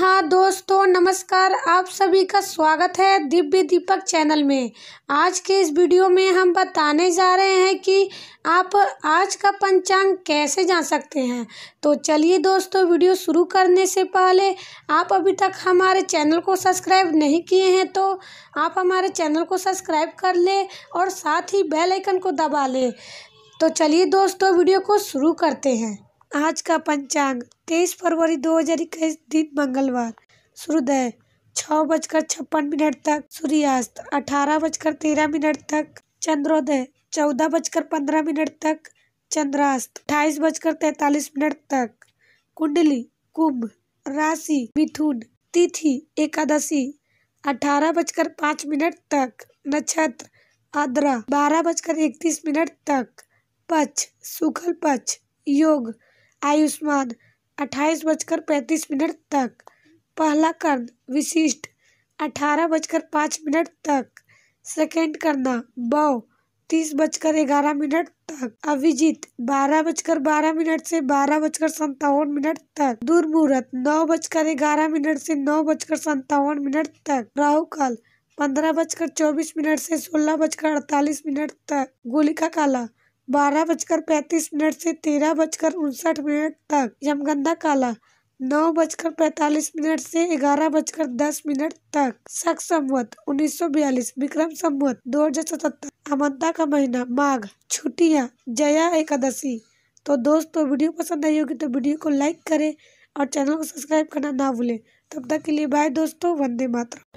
हाँ दोस्तों नमस्कार आप सभी का स्वागत है दिव्य दीपक चैनल में आज के इस वीडियो में हम बताने जा रहे हैं कि आप आज का पंचांग कैसे जान सकते हैं तो चलिए दोस्तों वीडियो शुरू करने से पहले आप अभी तक हमारे चैनल को सब्सक्राइब नहीं किए हैं तो आप हमारे चैनल को सब्सक्राइब कर ले और साथ ही बेलाइकन को दबा लें तो चलिए दोस्तों वीडियो को शुरू करते हैं आज का पंचांग तेईस फरवरी दो हजार इक्कीस दिन मंगलवार सूर्योदय छ बजकर छप्पन मिनट तक सूर्यास्त अठारह बजकर तेरह मिनट तक चंद्रोदय चौदह बजकर पंद्रह मिनट तक चंद्रास्त अठाईस बजकर तैतालीस मिनट तक कुंडली कुंभ राशि मिथुन तिथि एकादशी अठारह बजकर पाँच मिनट तक नक्षत्र आद्रा बारह बजकर इकतीस मिनट तक पक्ष सुखल पक्ष योग आयुष्मान अट्ठाईस बजकर पैंतीस मिनट तक पहला कर्ण विशिष्ट अठारह बजकर पाँच मिनट तक सेकेंड करना बौ तीस बजकर ग्यारह मिनट तक अभिजीत बारह बजकर बारह मिनट से बारह बजकर संतावन मिनट तक दुर्मुहूर्त नौ बजकर ग्यारह मिनट से नौ बजकर संतावन मिनट तक राहुकाल पंद्रह बजकर चौबीस मिनट से सोलह बजकर अड़तालीस मिनट तक गोलिका काला बारह बजकर पैंतीस मिनट से तेरह बजकर उनसठ मिनट तक यमगंदा काला नौ बजकर पैंतालीस मिनट से ग्यारह बजकर दस मिनट तक शक संवत उन्नीस सौ बयालीस विक्रम संवत दो हजार सतहत्तर अमंता का महीना माघ छुट्टियां जया एकादशी तो दोस्तों तो वीडियो पसंद आई होगी तो वीडियो को लाइक करें और चैनल को सब्सक्राइब करना ना भूलें तब तक के लिए बाय दोस्तों वंदे मातरम